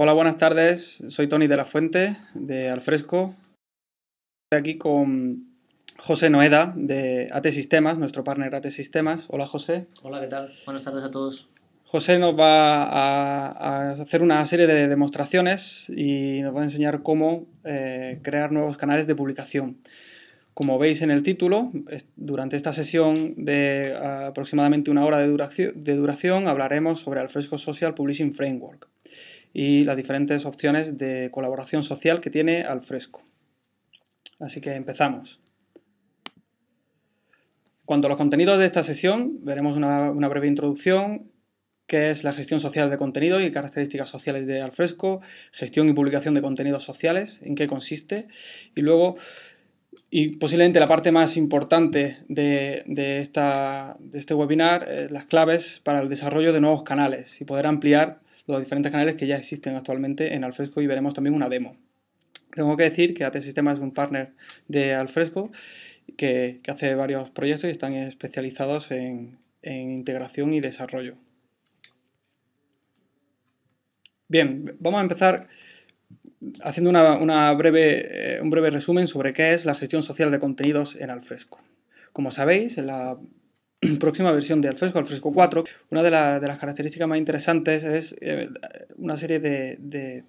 Hola, buenas tardes. Soy Tony de la Fuente, de Alfresco. Estoy aquí con José Noeda, de AT Sistemas, nuestro partner AT Sistemas. Hola, José. Hola, ¿qué tal? Buenas tardes a todos. José nos va a, hacer una serie de demostraciones y nos va a enseñar cómo eh, crear nuevos canales de publicación. Como veis en el título, durante esta sesión de ah, aproximadamente una hora de duración, de duración hablaremos sobre Alfresco Social Publishing Framework y las diferentes opciones de colaboración social que tiene al fresco. Así que empezamos. Cuanto a los contenidos de esta sesión, veremos una, breve introducción, qué es la gestión social de contenido y características sociales de Alfresco, gestión y publicación de contenidos sociales, en qué consiste, y luego, y posiblemente la parte más importante de, esta, de este webinar, eh, las claves para el desarrollo de nuevos canales y poder ampliar los diferentes canales que ya existen actualmente en Alfresco y veremos también una demo. Tengo que decir que AT Sistema es un partner de Alfresco que, hace varios proyectos y están especializados en, integración y desarrollo. Bien, vamos a empezar haciendo eh, un breve resumen sobre qué es la gestión social de contenidos en Alfresco. Como sabéis, la próxima versión de Alfresco, Alfresco 4, una de, las características más interesantes es eh, una serie de,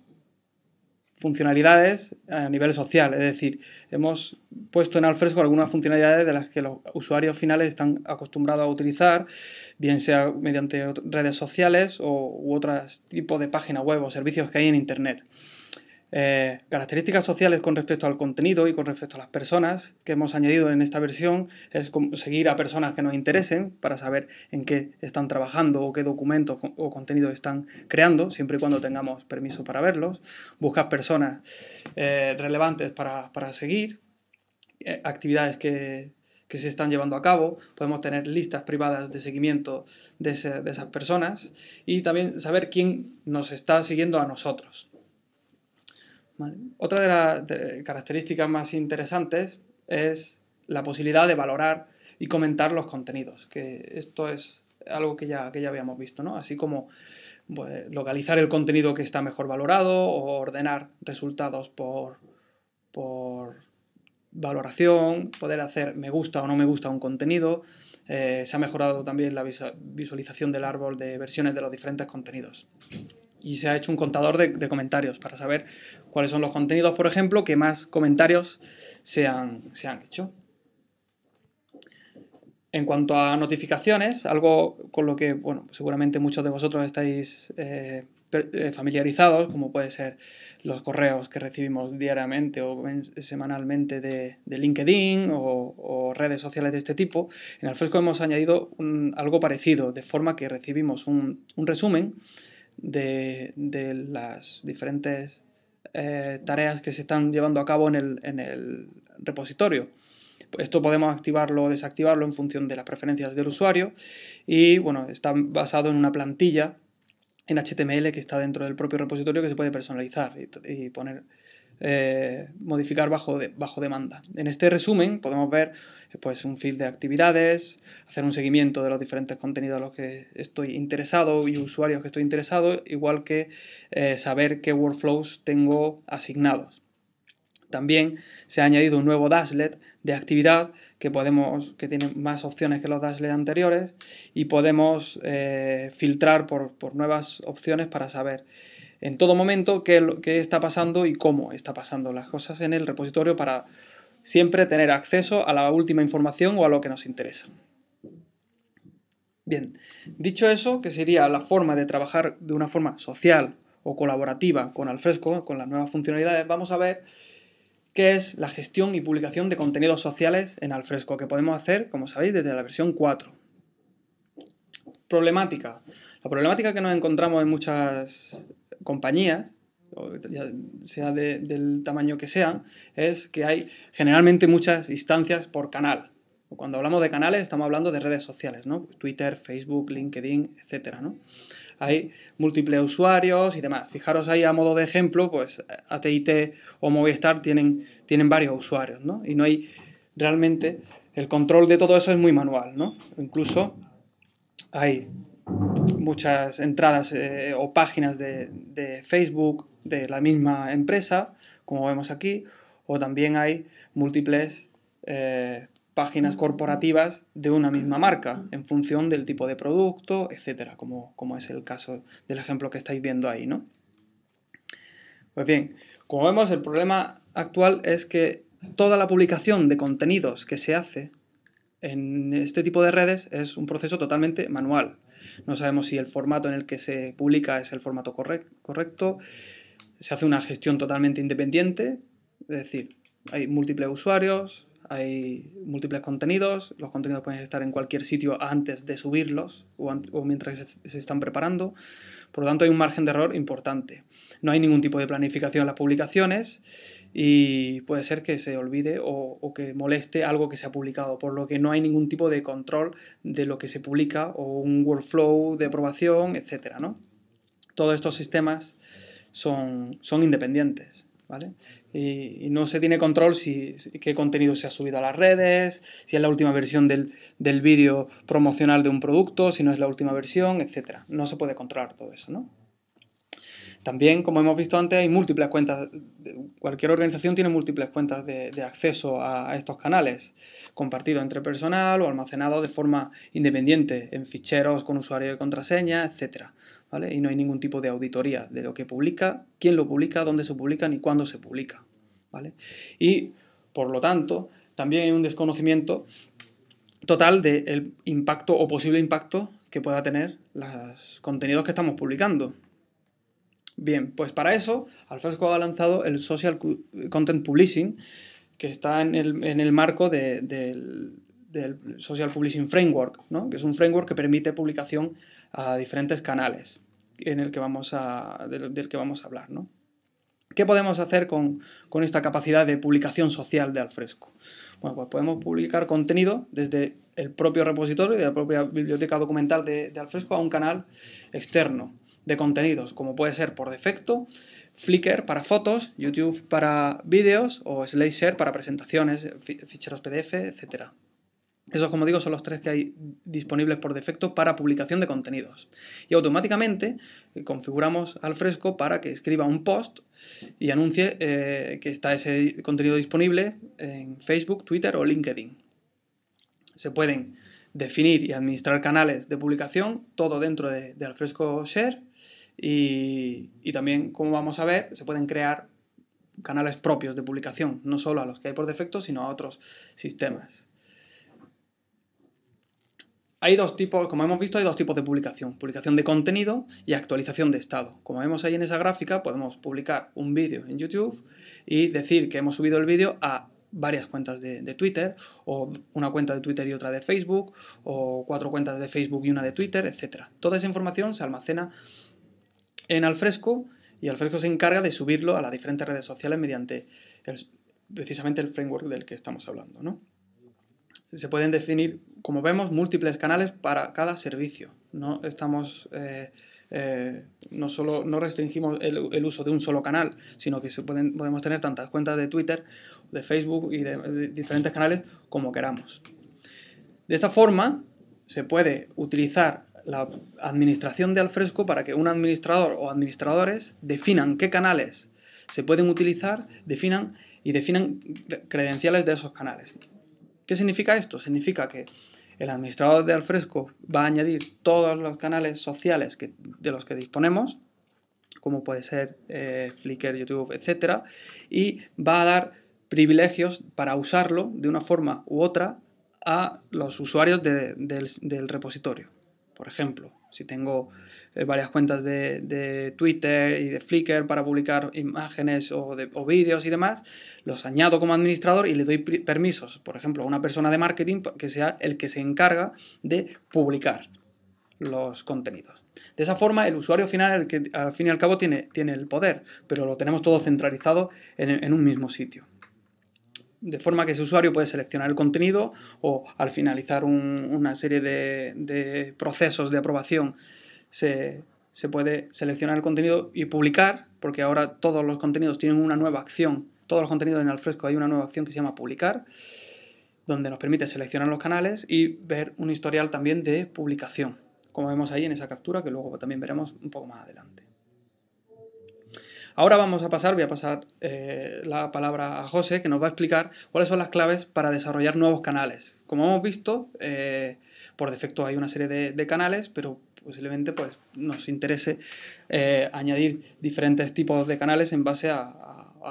funcionalidades a nivel social, es decir, hemos puesto en Alfresco algunas funcionalidades de las que los usuarios finales están acostumbrados a utilizar, bien sea mediante redes sociales o, u otro tipo de página web o servicios que hay en Internet. Eh, características sociales con respecto al contenido y con respecto a las personas que hemos añadido en esta versión es seguir a personas que nos interesen para saber en qué están trabajando o qué documentos o contenido están creando, siempre y cuando tengamos permiso para verlos. Buscar personas eh, relevantes para, seguir, eh, actividades que, se están llevando a cabo, podemos tener listas privadas de seguimiento de, esas personas y también saber quién nos está siguiendo a nosotros. Otra de las características más interesantes es la posibilidad de valorar y comentar los contenidos, que esto es algo que ya, ya habíamos visto, Así como pues, localizar el contenido que está mejor valorado o ordenar resultados por, por valoración, poder hacer me gusta o no me gusta un contenido. Eh, se ha mejorado también la visualización del árbol de versiones de los diferentes contenidos. Y se ha hecho un contador de comentarios para saber cuáles son los contenidos, por ejemplo, que más comentarios se han, se han hecho. En cuanto a notificaciones, algo con lo que bueno, seguramente muchos de vosotros estáis eh, eh, familiarizados, como puede ser los correos que recibimos diariamente o semanalmente de, LinkedIn o, redes sociales de este tipo, en Alfresco hemos añadido algo parecido, de forma que recibimos un, resumen de, de, las diferentes eh, tareas que se están llevando a cabo en el, en el repositorio. Esto podemos activarlo o desactivarlo en función de las preferencias del usuario y bueno, está basado en una plantilla en HTML que está dentro del propio repositorio que se puede personalizar y poner eh, modificar bajo, bajo demanda. En este resumen podemos ver pues, un feed de actividades, hacer un seguimiento de los diferentes contenidos a los que estoy interesado y usuarios que estoy interesado, igual que eh, saber qué workflows tengo asignados. También se ha añadido un nuevo dashlet de actividad que podemos, que tiene más opciones que los dashlets anteriores y podemos eh, filtrar por, por nuevas opciones para saber en todo momento qué, está pasando y cómo está pasando las cosas en el repositorio para siempre tener acceso a la última información o a lo que nos interesa. Bien, dicho eso, que sería la forma de trabajar de una forma social o colaborativa con Alfresco, con las nuevas funcionalidades, vamos a ver qué es la gestión y publicación de contenidos sociales en Alfresco, que podemos hacer, como sabéis, desde la versión 4. Problemática. La problemática que nos encontramos en muchas compañías, sea del tamaño que sean, es que hay generalmente muchas instancias por canal. Cuando hablamos de canales estamos hablando de redes sociales, ¿no? Twitter, Facebook, LinkedIn, etc. Hay múltiples usuarios y demás. Fijaros ahí a modo de ejemplo, pues AT&T o Movistar tienen, tienen varios usuarios, ¿no? Y no hay realmente el control de todo eso es muy manual, ¿no? Incluso hay muchas entradas eh, o páginas de, Facebook de la misma empresa, como vemos aquí, o también hay múltiples eh, páginas mm. corporativas de una misma marca, mm. en función del tipo de producto, etcétera, como, es el caso del ejemplo que estáis viendo ahí, Pues bien, como vemos, el problema actual es que toda la publicación de contenidos que se hace en este tipo de redes es un proceso totalmente manual no sabemos si el formato en el que se publica es el formato correcto, se hace una gestión totalmente independiente, es decir, hay múltiples usuarios, hay múltiples contenidos, los contenidos pueden estar en cualquier sitio antes de subirlos o, mientras se, se, están preparando, por lo tanto hay un margen de error importante. No hay ningún tipo de planificación en las publicaciones y puede ser que se olvide o, que moleste algo que se ha publicado, por lo que no hay ningún tipo de control de lo que se publica o un workflow de aprobación, etcétera, ¿no? Todos estos sistemas son, independientes. ¿Vale? Y, no se tiene control si, qué contenido se ha subido a las redes, si es la última versión del, vídeo promocional de un producto, si no es la última versión, etc. No se puede controlar todo eso, ¿no? También, como hemos visto antes, hay múltiples cuentas, cualquier organización tiene múltiples cuentas de, acceso a, estos canales, compartidos entre personal o almacenados de forma independiente, en ficheros con usuario y contraseña, etc. Y no hay ningún tipo de auditoría de lo que publica, quién lo publica, dónde se publica ni cuándo se publica. Y, por lo tanto, también hay un desconocimiento total del impacto o posible impacto que pueda tener los contenidos que estamos publicando. Bien, pues para eso, Alfresco ha lanzado el Social Content Publishing, que está en el, marco del Social Publishing Framework, ¿no? que es un framework que permite publicación a diferentes canales en el que vamos del, que vamos a hablar. ¿Qué podemos hacer con, esta capacidad de publicación social de Alfresco? Bueno, pues podemos publicar contenido desde el propio repositorio de la propia biblioteca documental de, de Alfresco a un canal externo de contenidos, como puede ser por defecto Flickr para fotos, YouTube para vídeos o Slacer para presentaciones, ficheros PDF, etcétera. Esos, como digo, son los tres que hay disponibles por defecto para publicación de contenidos. Y automáticamente eh, configuramos al fresco para que escriba un post y anuncie eh, que está ese contenido disponible en Facebook, Twitter o LinkedIn. Se pueden definir y administrar canales de publicación, todo dentro de, Alfresco Share. Y, y, también, como vamos a ver, se pueden crear canales propios de publicación, no solo a los que hay por defecto, sino a otros sistemas. Hay dos tipos, como hemos visto, hay dos tipos de publicación, publicación de contenido y actualización de estado. Como vemos ahí en esa gráfica, podemos publicar un vídeo en YouTube y decir que hemos subido el vídeo a varias cuentas de, Twitter, o una cuenta de Twitter y otra de Facebook, o cuatro cuentas de Facebook y una de Twitter, etc. Toda esa información se almacena en Alfresco y Alfresco se encarga de subirlo a las diferentes redes sociales mediante precisamente el framework del que estamos hablando. ¿no? Se pueden definir, como vemos, múltiples canales para cada servicio. No estamos eh, eh, no, solo, no restringimos el, uso de un solo canal, sino que podemos tener tantas cuentas de Twitter, de Facebook y de, diferentes canales como queramos. De esta forma, se puede utilizar la administración de Alfresco para que un administrador o administradores definan qué canales se pueden utilizar, definan y definan credenciales de esos canales. ¿Qué significa esto? Significa que el administrador de Alfresco va a añadir todos los canales sociales de los que disponemos, como puede ser eh, Flickr, YouTube, etc. Y va a dar privilegios para usarlo de una forma u otra a los usuarios del repositorio por ejemplo. Si tengo eh, varias cuentas de, Twitter y de Flickr para publicar imágenes o, vídeos y demás, los añado como administrador y le doy permisos, por ejemplo, a una persona de marketing que sea el que se encarga de publicar los contenidos. De esa forma, el usuario final, el que al fin y al cabo tiene, tiene el poder, pero lo tenemos todo centralizado en un mismo sitio de forma que ese usuario puede seleccionar el contenido o al finalizar una serie de, procesos de aprobación se, se, puede seleccionar el contenido y publicar, porque ahora todos los contenidos tienen una nueva acción, todos los contenidos en Alfresco hay una nueva acción que se llama publicar, donde nos permite seleccionar los canales y ver un historial también de publicación, como vemos ahí en esa captura que luego también veremos un poco más adelante. Ahora vamos a pasar, voy a pasar eh, la palabra a José, que nos va a explicar cuáles son las claves para desarrollar nuevos canales. Como hemos visto, eh, por defecto hay una serie de, canales, pero posiblemente pues, nos interese eh, añadir diferentes tipos de canales en base a,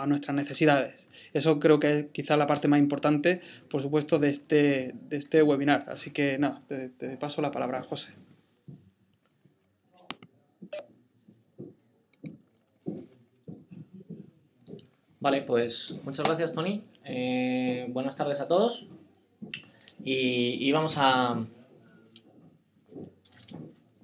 nuestras necesidades. Eso creo que es quizá la parte más importante, por supuesto, de este, de este webinar. Así que nada, te, paso la palabra, a José. Vale, pues muchas gracias, Tony. Eh, buenas tardes a todos. Y, vamos a.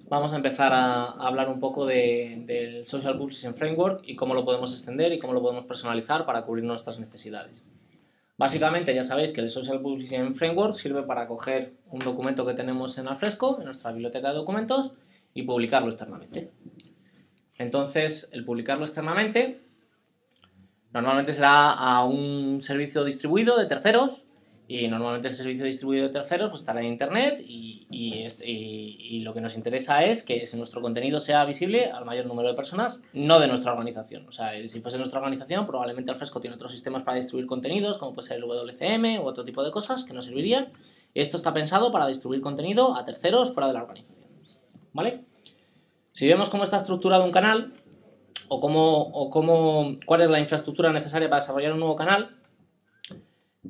Vamos a empezar a, hablar un poco del Social Publishing Framework y cómo lo podemos extender y cómo lo podemos personalizar para cubrir nuestras necesidades. Básicamente, ya sabéis que el Social Publishing Framework sirve para coger un documento que tenemos en Alfresco, en nuestra biblioteca de documentos, y publicarlo externamente. Entonces, el publicarlo externamente Normalmente será a un servicio distribuido de terceros y normalmente ese servicio distribuido de terceros pues, estará en Internet y, lo que nos interesa es que nuestro contenido sea visible al mayor número de personas, no de nuestra organización. O sea, si fuese nuestra organización, probablemente Alfresco tiene otros sistemas para distribuir contenidos, como puede ser el WCM u otro tipo de cosas que nos servirían. Esto está pensado para distribuir contenido a terceros fuera de la organización. ¿Vale? Si vemos cómo está estructurado un canal, o, cuál es la infraestructura necesaria para desarrollar un nuevo canal.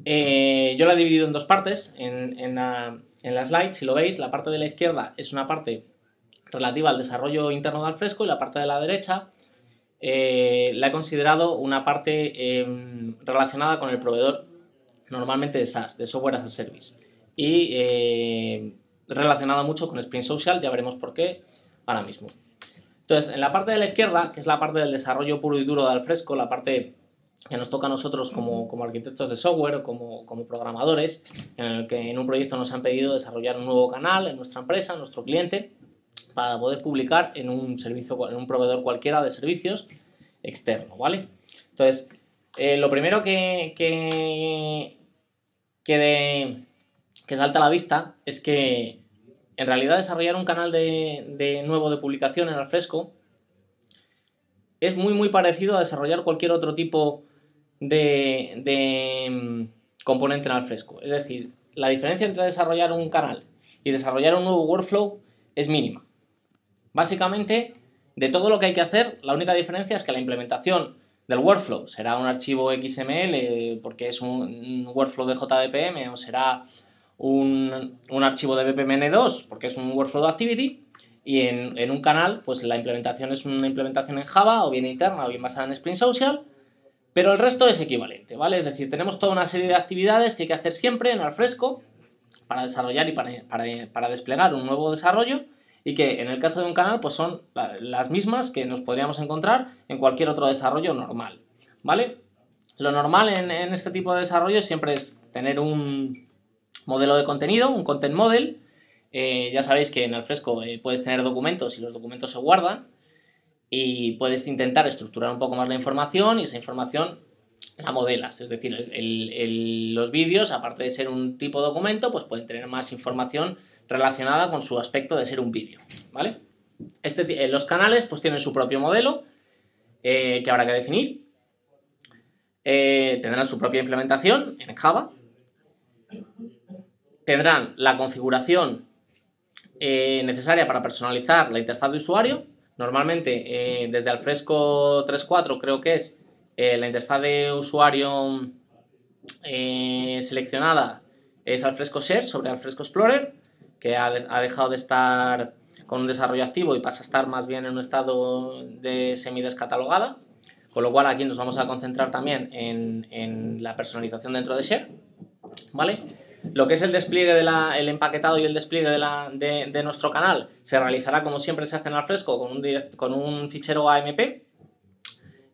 Eh, yo la he dividido en dos partes en, la, slide. Si lo veis, la parte de la izquierda es una parte relativa al desarrollo interno de Alfresco y la parte de la derecha eh, la he considerado una parte em, relacionada con el proveedor normalmente de SaaS, de software as a service, y eh, relacionada mucho con Spring Social, ya veremos por qué ahora mismo. Entonces, en la parte de la izquierda, que es la parte del desarrollo puro y duro de fresco, la parte que nos toca a nosotros como, arquitectos de software o como, programadores, en el que en un proyecto nos han pedido desarrollar un nuevo canal en nuestra empresa, en nuestro cliente, para poder publicar en un servicio, en un proveedor cualquiera de servicios externo, ¿vale? Entonces, eh, lo primero que, que, que, que salta a la vista es que en realidad desarrollar un canal de, nuevo de publicación en Alfresco es muy muy parecido a desarrollar cualquier otro tipo de, mm, componente en Alfresco. Es decir, la diferencia entre desarrollar un canal y desarrollar un nuevo workflow es mínima. Básicamente, de todo lo que hay que hacer, la única diferencia es que la implementación del workflow será un archivo XML eh, porque es un workflow de JDPM o será un, archivo de BPMN2 porque es un workflow activity y en, un canal pues la implementación es una implementación en Java o bien interna o bien basada en Spring Social, pero el resto es equivalente, ¿vale? Es decir, tenemos toda una serie de actividades que hay que hacer siempre en al fresco para desarrollar y para, desplegar un nuevo desarrollo y que en el caso de un canal pues son las mismas que nos podríamos encontrar en cualquier otro desarrollo normal, ¿vale? Lo normal en este tipo de desarrollo siempre es tener un, modelo de contenido, un content model. Eh, ya sabéis que en Alfresco eh, puedes tener documentos y los documentos se guardan y puedes intentar estructurar un poco más la información y esa información la modelas. Es decir, los vídeos, aparte de ser un tipo de documento, pues pueden tener más información relacionada con su aspecto de ser un vídeo, ¿vale? Este, eh, los canales pues tienen su propio modelo que habrá que definir. tendrán su propia implementación en Java, tendrán la configuración eh, necesaria para personalizar la interfaz de usuario. Normalmente eh, desde Alfresco 3.4 creo que es eh, la interfaz de usuario seleccionada es Alfresco Share sobre Alfresco Explorer, que ha, dejado de estar con un desarrollo activo y pasa a estar más bien en un estado de descatalogada Con lo cual aquí nos vamos a concentrar también en, en la personalización dentro de Share. ¿Vale? Lo que es el despliegue la el empaquetado y el despliegue de, nuestro canal se realizará como siempre se hace en Alfresco con un, fichero AMP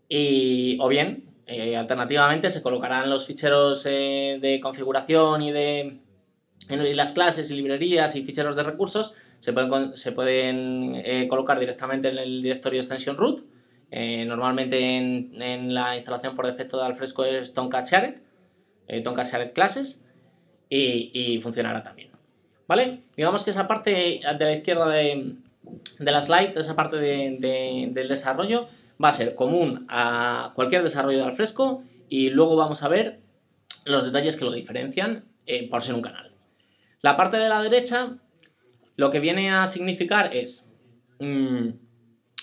y, o bien, eh, alternativamente, se colocarán los ficheros eh, de configuración y de las clases y librerías y ficheros de recursos se pueden, eh, colocar directamente en el directorio extension root. normalmente en, la instalación por defecto de Alfresco es Tomcat Shared, Tomcat Classes y, funcionará también. ¿Vale? Digamos que esa parte de la izquierda de, la slide, esa parte del desarrollo, va a ser común a cualquier desarrollo de fresco y luego vamos a ver los detalles que lo diferencian eh, por ser un canal. La parte de la derecha lo que viene a significar es, mm,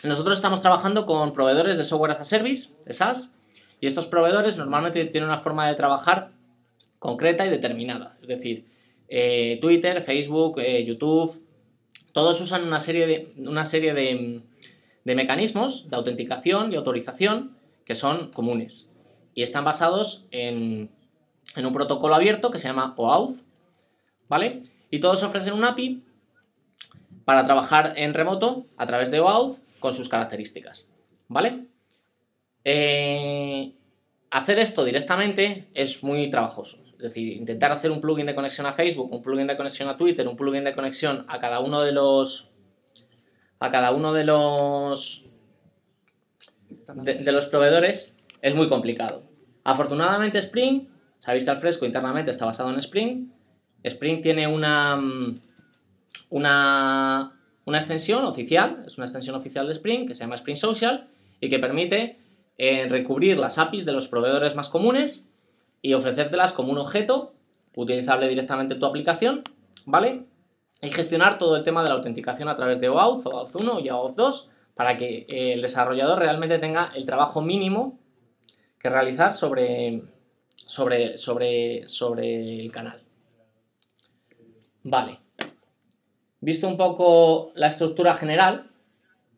nosotros estamos trabajando con proveedores de software as a service, de SaaS, y estos proveedores normalmente tienen una forma de trabajar concreta y determinada. Es decir, eh, Twitter, Facebook, eh, YouTube, todos usan una serie, de, una serie de, mecanismos de autenticación y autorización que son comunes y están basados en, un protocolo abierto que se llama OAuth, ¿vale? Y todos ofrecen un API para trabajar en remoto a través de OAuth con sus características, ¿vale? Eh, hacer esto directamente es muy trabajoso. Es decir, intentar hacer un plugin de conexión a Facebook, un plugin de conexión a Twitter, un plugin de conexión a cada uno de los. a cada uno de los. de, los proveedores es muy complicado. Afortunadamente, Spring, sabéis que fresco internamente está basado en Spring. Spring tiene una. una. una extensión oficial, es una extensión oficial de Spring que se llama Spring Social y que permite eh, recubrir las APIs de los proveedores más comunes y ofrecértelas como un objeto utilizable directamente en tu aplicación, ¿vale? Y gestionar todo el tema de la autenticación a través de OAuth, OAuth 1 y OAuth 2 para que eh, el desarrollador realmente tenga el trabajo mínimo que realizar sobre, sobre, sobre, sobre el canal. Vale. Visto un poco la estructura general,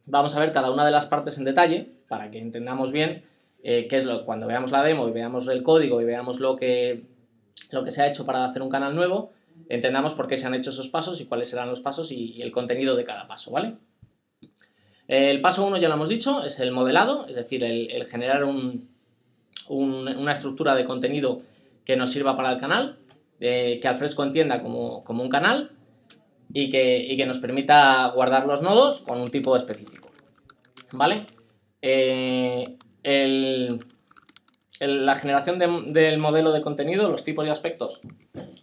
vamos a ver cada una de las partes en detalle para que entendamos bien eh, que es cuando veamos la demo y veamos el código y veamos lo que, lo que se ha hecho para hacer un canal nuevo, entendamos por qué se han hecho esos pasos y cuáles serán los pasos y, el contenido de cada paso, ¿vale? El paso 1 ya lo hemos dicho, es el modelado, es decir, el, generar una estructura de contenido que nos sirva para el canal, eh, que al fresco entienda como, un canal y que, que, nos permita guardar los nodos con un tipo específico, ¿vale? Eh, el, la generación del modelo de contenido, los tipos y aspectos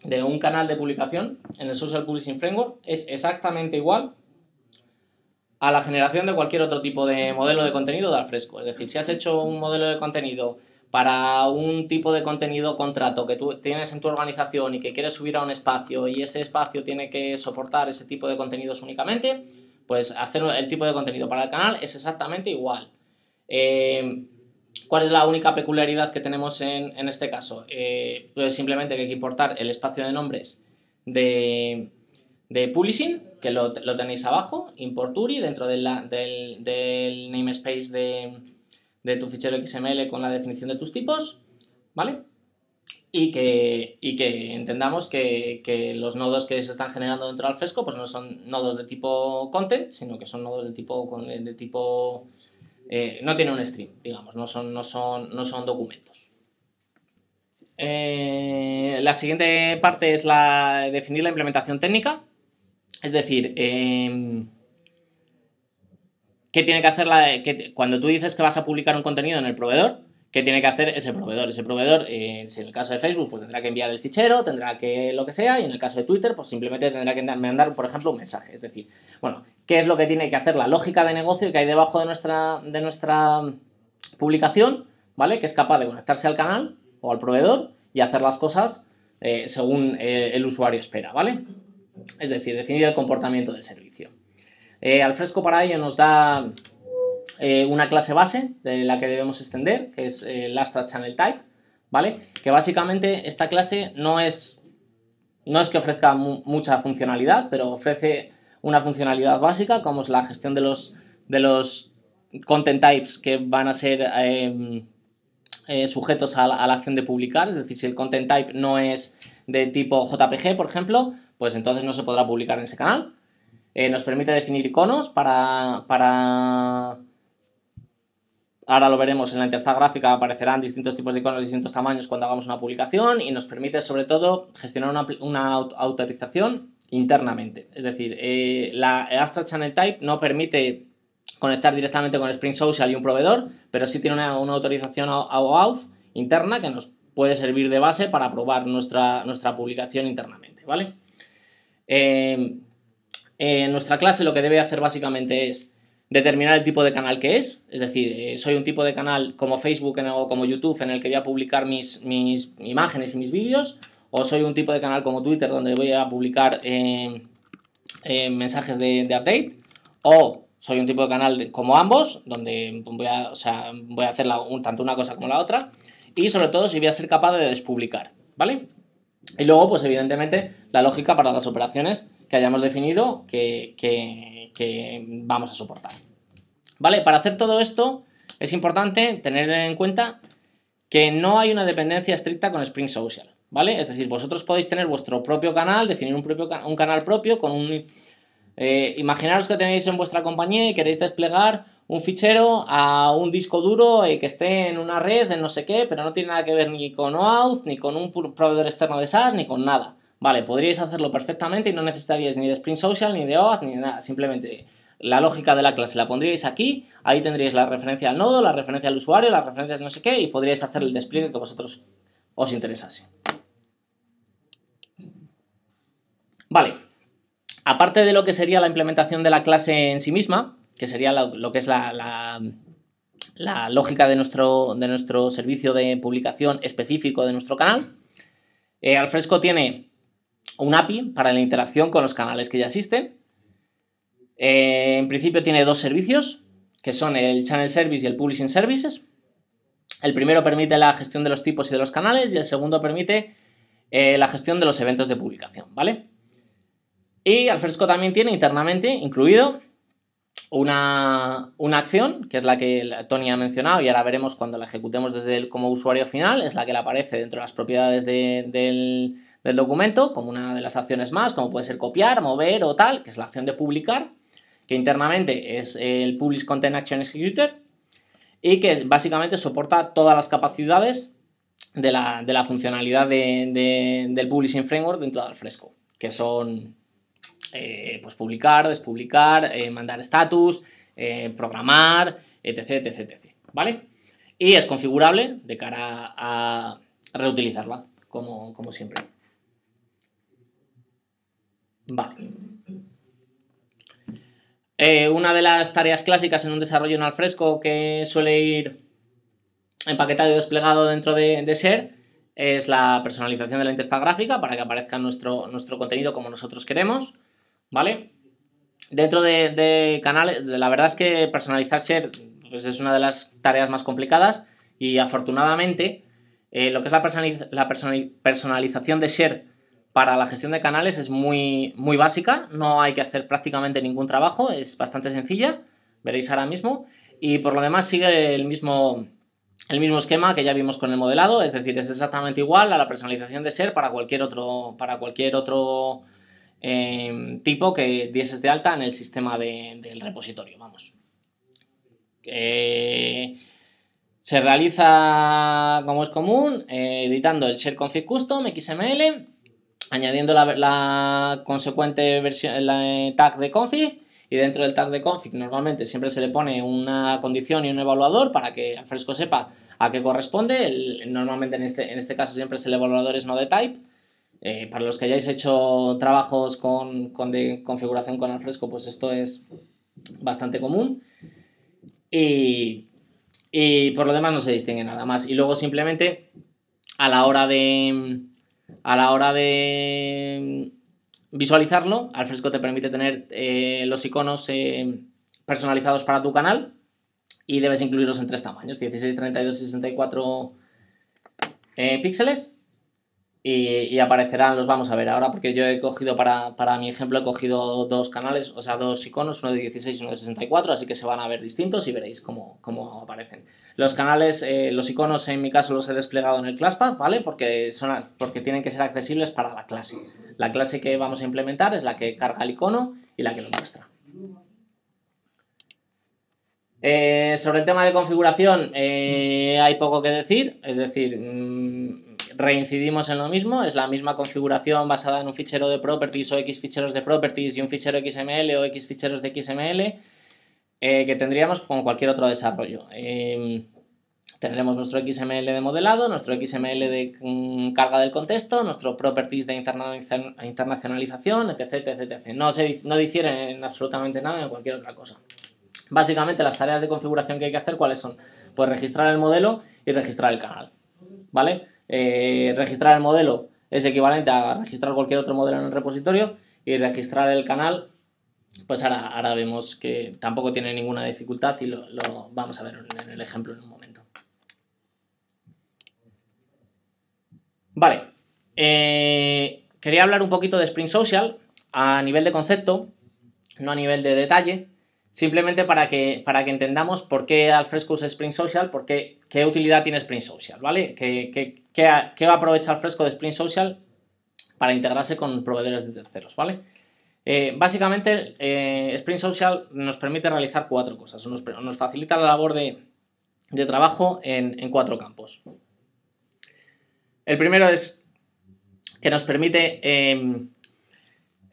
de un canal de publicación en el Social Publishing Framework es exactamente igual a la generación de cualquier otro tipo de modelo de contenido de fresco. Es decir, si has hecho un modelo de contenido para un tipo de contenido contrato que tú tienes en tu organización y que quieres subir a un espacio y ese espacio tiene que soportar ese tipo de contenidos únicamente, pues hacer el tipo de contenido para el canal es exactamente igual. Em, ¿Cuál es la única peculiaridad que tenemos en, en este caso? Eh, pues simplemente que hay que importar el espacio de nombres de, de publishing, que lo, tenéis abajo, importuri, dentro de del, del, namespace de, de, tu fichero XML con la definición de tus tipos, ¿vale? Y que, y que entendamos que, que, los nodos que se están generando dentro del fresco pues no son nodos de tipo content, sino que son nodos de tipo, de tipo eh, no tiene un stream, digamos, no son, no son, no son documentos. Eh, la siguiente parte es la, definir la implementación técnica, es decir, em, ¿qué tiene que hacer la, que, cuando tú dices que vas a publicar un contenido en el proveedor? ¿Qué tiene que hacer ese proveedor? Ese proveedor, eh, si en el caso de Facebook, pues tendrá que enviar el fichero, tendrá que lo que sea, y en el caso de Twitter, pues simplemente tendrá que mandar, por ejemplo, un mensaje. Es decir, bueno, ¿qué es lo que tiene que hacer la lógica de negocio que hay debajo de nuestra, de nuestra publicación? ¿Vale? Que es capaz de conectarse al canal o al proveedor y hacer las cosas eh, según eh, el usuario espera, ¿vale? Es decir, definir el comportamiento del servicio. al fresco para ello nos da eh, una clase base de la que debemos extender, que es el eh, Channel Type, ¿vale? Que básicamente esta clase no es, no es que ofrezca mucha funcionalidad, pero ofrece una funcionalidad básica como es la gestión de los, de los content types que van a ser em, eh, sujetos a la, acción de publicar, es decir, si el content type no es de tipo JPG, por ejemplo, pues entonces no se podrá publicar en ese canal. nos permite definir iconos para, para Ahora lo veremos en la interfaz gráfica, aparecerán distintos tipos de iconos, distintos tamaños cuando hagamos una publicación y nos permite sobre todo gestionar una, autorización internamente. Es decir, eh, la Astra Channel Type no permite conectar directamente con Spring Social y un proveedor, pero sí tiene una, autorización OAuth interna que nos puede servir de base para probar nuestra, nuestra publicación internamente, ¿vale? Eh, nuestra clase lo que debe hacer básicamente es determinar el tipo de canal que es, es decir, eh, soy un tipo de canal como Facebook o como YouTube en el que voy a publicar mis, mis imágenes y mis vídeos, o soy un tipo de canal como Twitter donde voy a publicar eh, eh, mensajes de, update, o soy un tipo de canal como ambos, donde voy a, hacer tanto una cosa como la otra, y sobre todo si voy a ser capaz de despublicar, ¿vale? Y luego, pues evidentemente, la lógica para las operaciones que hayamos definido que, que que vamos a soportar. ¿Vale? Para hacer todo esto es importante tener en cuenta que no hay una dependencia estricta con Spring Social, ¿vale? Es decir, vosotros podéis tener vuestro propio canal, definir un, propio, un canal propio con un... Eh, imaginaros que tenéis en vuestra compañía y queréis desplegar un fichero a un disco duro eh, que esté en una red, en no sé qué, pero no tiene nada que ver ni con OAuth, ni con un proveedor externo de SaaS, ni con nada. Vale, podríais hacerlo perfectamente y no necesitaríais ni de Spring Social, ni de OAuth, ni nada. Simplemente la lógica de la clase la pondríais aquí, ahí tendríais la referencia al nodo, la referencia al usuario, las referencias no sé qué, y podríais hacer el despliegue que vosotros os interesase. Vale, aparte de lo que sería la implementación de la clase en sí misma, que sería lo, que es la, lógica de nuestro, de nuestro servicio de publicación específico de nuestro canal, eh, Alfresco tiene un API para la interacción con los canales que ya existen. Eh, en principio tiene dos servicios, que son el Channel Service y el Publishing Services. El primero permite la gestión de los tipos y de los canales y el segundo permite eh, la gestión de los eventos de publicación, ¿vale? Y Alfresco también tiene internamente incluido una, acción, que es la que Tony ha mencionado y ahora veremos cuando la ejecutemos desde el, como usuario final, es la que le aparece dentro de las propiedades del, del documento como una de las acciones más, como puede ser copiar, mover o tal, que es la acción de publicar, que internamente es el Publish Content Action Executor y que básicamente soporta todas las capacidades de la, funcionalidad del Publishing Framework dentro de Alfresco, que son eh, pues publicar, despublicar, eh, mandar status, eh, programar, etc, etc, ¿Vale? Y es configurable de cara a reutilizarla, como siempre. Eh, una de las tareas clásicas en un desarrollo en al fresco que suele ir empaquetado y desplegado dentro de, Share SER es la personalización de la interfaz gráfica para que aparezca nuestro, nuestro contenido como nosotros queremos, ¿vale? Dentro de, canales, la verdad es que personalizar SER pues, es una de las tareas más complicadas y afortunadamente eh, lo que es la, la personalización de SER para la gestión de canales es muy, muy básica, no hay que hacer prácticamente ningún trabajo, es bastante sencilla, veréis ahora mismo, y por lo demás sigue el mismo, el mismo esquema que ya vimos con el modelado, es decir, es exactamente igual a la personalización de ser para cualquier otro, para cualquier otro em, tipo que dieses de alta en el sistema del repositorio, vamos. Eh, se realiza como es común, eh, editando el SER config custom XML añadiendo la, consecuente versión, la, eh, tag de config y dentro del tag de config normalmente siempre se le pone una condición y un evaluador para que al fresco sepa a qué corresponde. normalmente en este, en este caso siempre es el evaluador es no de type. Eh, para los que hayáis hecho trabajos con, de configuración con Alfresco, pues esto es bastante común. y por lo demás no se distingue nada más. Y luego simplemente a la hora de, a la hora de mm, visualizarlo, Alfresco te permite tener eh, los iconos eh, personalizados para tu canal y debes incluirlos en tres tamaños, 16, 32 y 64 eh, píxeles y, aparecerán, los vamos a ver ahora, porque yo he cogido para, mi ejemplo, he cogido dos canales, o sea, dos iconos, uno de 16 y uno de 64, así que se van a ver distintos y veréis cómo, aparecen. Los canales, eh, los iconos en mi caso los he desplegado en el ClassPath, ¿vale? Porque, son, porque tienen que ser accesibles para la clase. La clase que vamos a implementar es la que carga el icono y la que lo muestra. Eh, sobre el tema de configuración eh, hay poco que decir, es decir, mm, reincidimos en lo mismo, es la misma configuración basada en un fichero de properties o X ficheros de properties y un fichero XML o X ficheros de XML eh, que tendríamos con cualquier otro desarrollo. Em, tendremos nuestro XML de modelado, nuestro XML de mm, carga del contexto, nuestro properties de internacionalización, etc, etc, No, se, no difieren en absolutamente nada en cualquier otra cosa. Básicamente las tareas de configuración que hay que hacer, ¿cuáles son? Pues registrar el modelo y registrar el canal, ¿vale? Eh, registrar el modelo es equivalente a registrar cualquier otro modelo en el repositorio y registrar el canal, pues ahora, vemos que tampoco tiene ninguna dificultad y lo, vamos a ver en el ejemplo en un momento. Vale, eh, quería hablar un poquito de Spring Social a nivel de concepto, no a nivel de detalle, simplemente para que, para que entendamos por qué Alfresco usa Spring Social, por qué, utilidad tiene Spring Social, ¿vale? ¿Qué, va a aprovechar Alfresco de Spring Social para integrarse con proveedores de terceros, ¿vale? Eh, básicamente, eh, Spring Social nos permite realizar cuatro cosas, nos, nos facilita la labor de, trabajo en, cuatro campos. El primero es que nos permite em,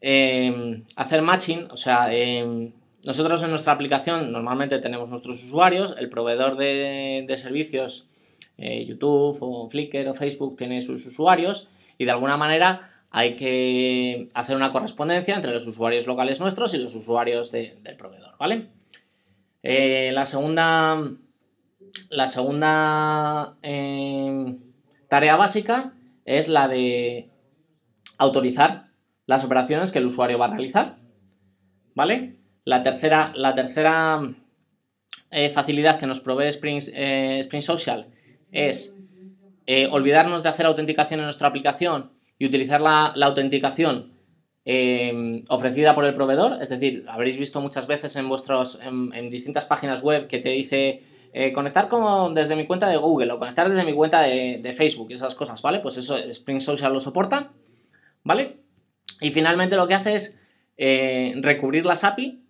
em, hacer matching, o sea, em, nosotros en nuestra aplicación normalmente tenemos nuestros usuarios, el proveedor de, servicios, eh, YouTube o Flickr o Facebook, tiene sus usuarios y de alguna manera hay que hacer una correspondencia entre los usuarios locales nuestros y los usuarios del proveedor, ¿vale? Eh, la segunda, la segunda em, tarea básica es la de autorizar las operaciones que el usuario va a realizar, ¿vale? La tercera, la tercera eh, facilidad que nos provee Spring, eh, Spring Social es eh, olvidarnos de hacer autenticación en nuestra aplicación y utilizar la, autenticación em, ofrecida por el proveedor. Es decir, habréis visto muchas veces en, vuestros, en, distintas páginas web que te dice conectar como desde mi cuenta de Google o conectar desde mi cuenta de, de, Facebook, esas cosas, ¿vale? Pues eso Spring Social lo soporta, ¿vale? Y finalmente lo que hace es recubrir las API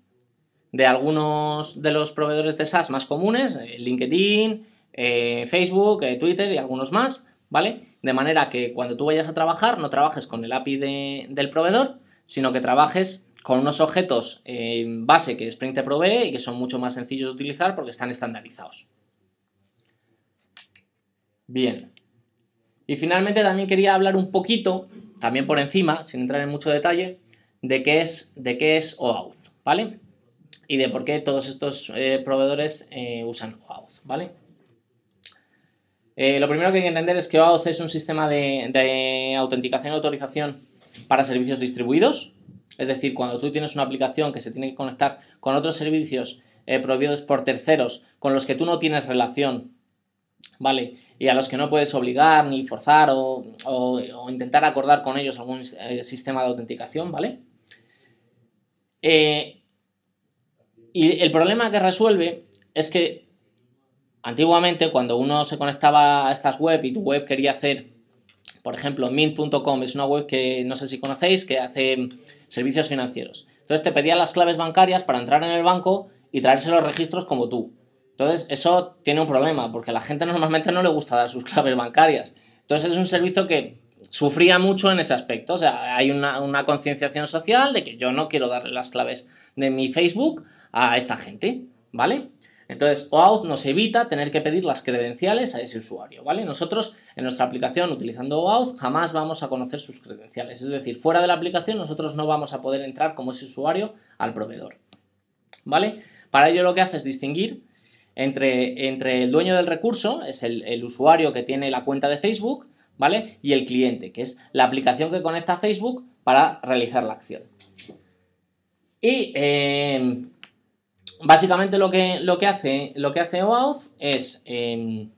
de algunos de los proveedores de SaaS más comunes, eh, LinkedIn, eh, Facebook, eh, Twitter y algunos más, ¿vale? De manera que cuando tú vayas a trabajar no trabajes con el API del proveedor, sino que trabajes con unos objetos en base que Spring te provee y que son mucho más sencillos de utilizar porque están estandarizados. Bien. Y finalmente también quería hablar un poquito, también por encima, sin entrar en mucho detalle, de qué es, de qué es OAuth, ¿vale? y de por qué todos estos eh, proveedores eh, usan OAuth, ¿vale? Eh, lo primero que hay que entender es que OAuth es un sistema de, autenticación y autorización para servicios distribuidos, es decir, cuando tú tienes una aplicación que se tiene que conectar con otros servicios prohibidos por terceros con los que tú no tienes relación, ¿vale? Y a los que no puedes obligar ni forzar o, intentar acordar con ellos algún sistema de autenticación, ¿vale? Y el problema que resuelve es que antiguamente cuando uno se conectaba a estas web y tu web quería hacer, por ejemplo, mint.com es una web que no sé si conocéis, que hace servicios financieros. Entonces te pedían las claves bancarias para entrar en el banco y traerse los registros como tú. Entonces eso tiene un problema porque a la gente normalmente no le gusta dar sus claves bancarias. Entonces es un servicio que sufría mucho en ese aspecto. O sea, hay una, concienciación social de que yo no quiero darle las claves de mi Facebook a esta gente, ¿vale? Entonces, OAuth nos evita tener que pedir las credenciales a ese usuario, ¿vale? Nosotros en nuestra aplicación utilizando OAuth jamás vamos a conocer sus credenciales, es decir, fuera de la aplicación nosotros no vamos a poder entrar como ese usuario al proveedor, ¿vale? Para ello lo que hace es distinguir entre, entre el dueño del recurso, es el usuario que tiene la cuenta de Facebook, ¿vale? Y el cliente, que es la aplicación que conecta a Facebook para realizar la acción. Y em, básicamente lo que, lo que, hace, lo que hace OAuth es em,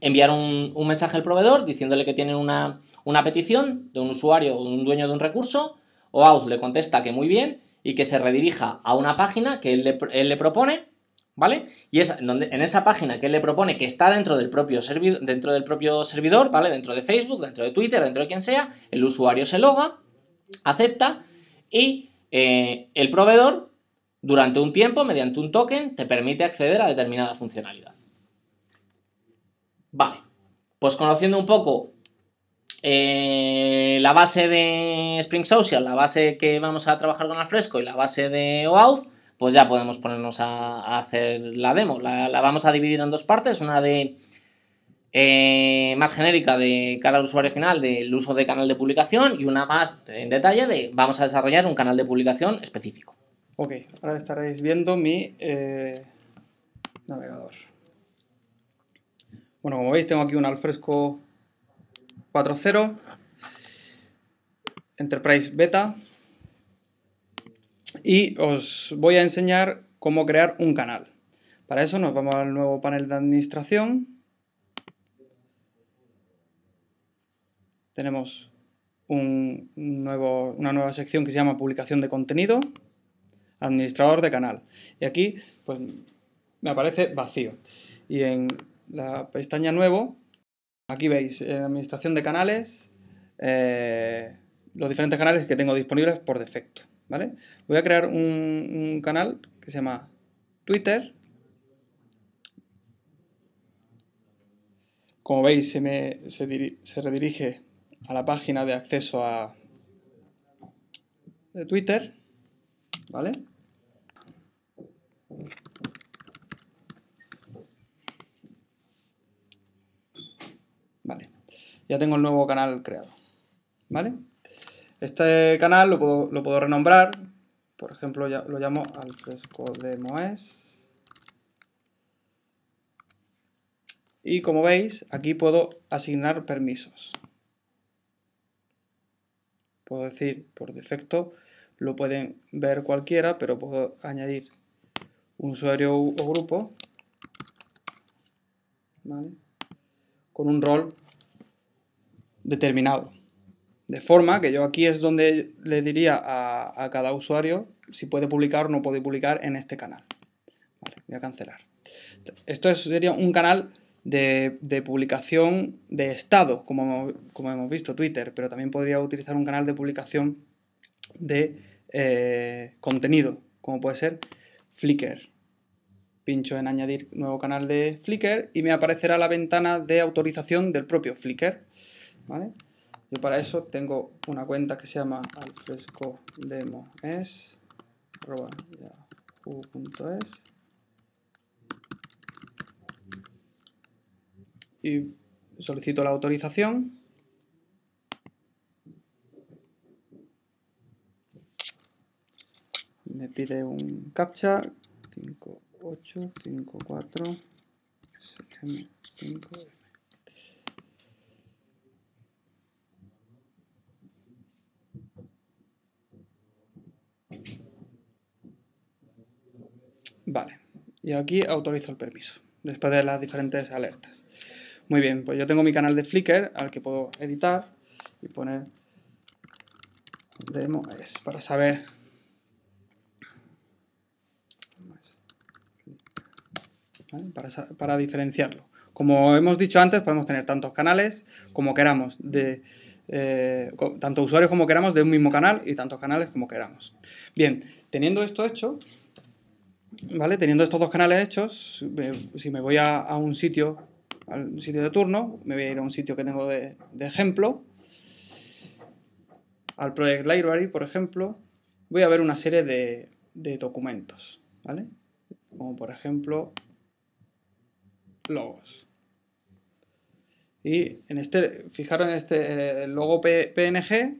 enviar un, mensaje al proveedor diciéndole que tiene una, petición de un usuario o un dueño de un recurso. OAuth le contesta que muy bien y que se redirija a una página que le, él le propone ¿vale? Y es donde, en esa página que él le propone que está dentro del, propio servidor, dentro del propio servidor, ¿vale? Dentro de Facebook, dentro de Twitter, dentro de quien sea, el usuario se loga, acepta y eh, el proveedor, durante un tiempo, mediante un token, te permite acceder a determinada funcionalidad. Vale, pues conociendo un poco eh, la base de Spring Social, la base que vamos a trabajar con Alfresco y la base de OAuth, pues ya podemos ponernos a, hacer la demo. La, vamos a dividir en dos partes, una de eh, más genérica de cara al usuario final del uso de canal de publicación y una más en detalle de vamos a desarrollar un canal de publicación específico. Ok, ahora estaréis viendo mi eh, navegador. Bueno, como veis tengo aquí un alfresco 4.0, Enterprise Beta, y os voy a enseñar cómo crear un canal. Para eso nos vamos al nuevo panel de administración. Tenemos un nuevo, una nueva sección que se llama publicación de contenido, administrador de canal. Y aquí pues, me aparece vacío. Y en la pestaña nuevo, aquí veis eh, administración de canales, eh, los diferentes canales que tengo disponibles por defecto. Voy a crear un, canal que se llama Twitter. Como veis, se, me, redirige a la página de acceso a de Twitter, ¿vale? ya tengo el nuevo canal creado, ¿vale? Este canal lo puedo, renombrar, por ejemplo, ya, lo llamo al fresco de Moes. Y como veis, aquí puedo asignar permisos. Puedo decir, por defecto, lo pueden ver cualquiera, pero puedo añadir un usuario o grupo con un rol determinado. De forma que yo aquí es donde le diría a, cada usuario si puede publicar o no puede publicar en este canal. voy a cancelar. Esto sería un canal de, publicación de estado, como, como, hemos visto, Twitter, pero también podría utilizar un canal de publicación de eh, contenido, como puede ser Flickr. Pincho en añadir nuevo canal de Flickr y me aparecerá la ventana de autorización del propio Flickr. ¿vale? Yo para eso tengo una cuenta que se llama alfrescodemos y solicito la autorización. Me pide un captcha 5854 5 Vale, y aquí autorizo el permiso, después de las diferentes alertas. Muy bien, pues yo tengo mi canal de Flickr al que puedo editar y poner demo es para saber para, diferenciarlo. Como hemos dicho antes, podemos tener tantos canales como queramos, de, eh, tanto usuarios como queramos de un mismo canal y tantos canales como queramos. Bien, teniendo esto hecho, Teniendo estos dos canales hechos, si me voy a, un sitio, al sitio de turno, me voy a ir a un sitio que tengo de, ejemplo, al Project Library, por ejemplo, voy a ver una serie de, documentos, ¿vale? Como por ejemplo, logos. Y en este, fijaros en este eh, logo PNG,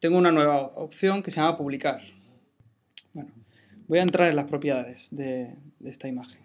tengo una nueva opción que se llama publicar. Voy a entrar en las propiedades de, esta imagen.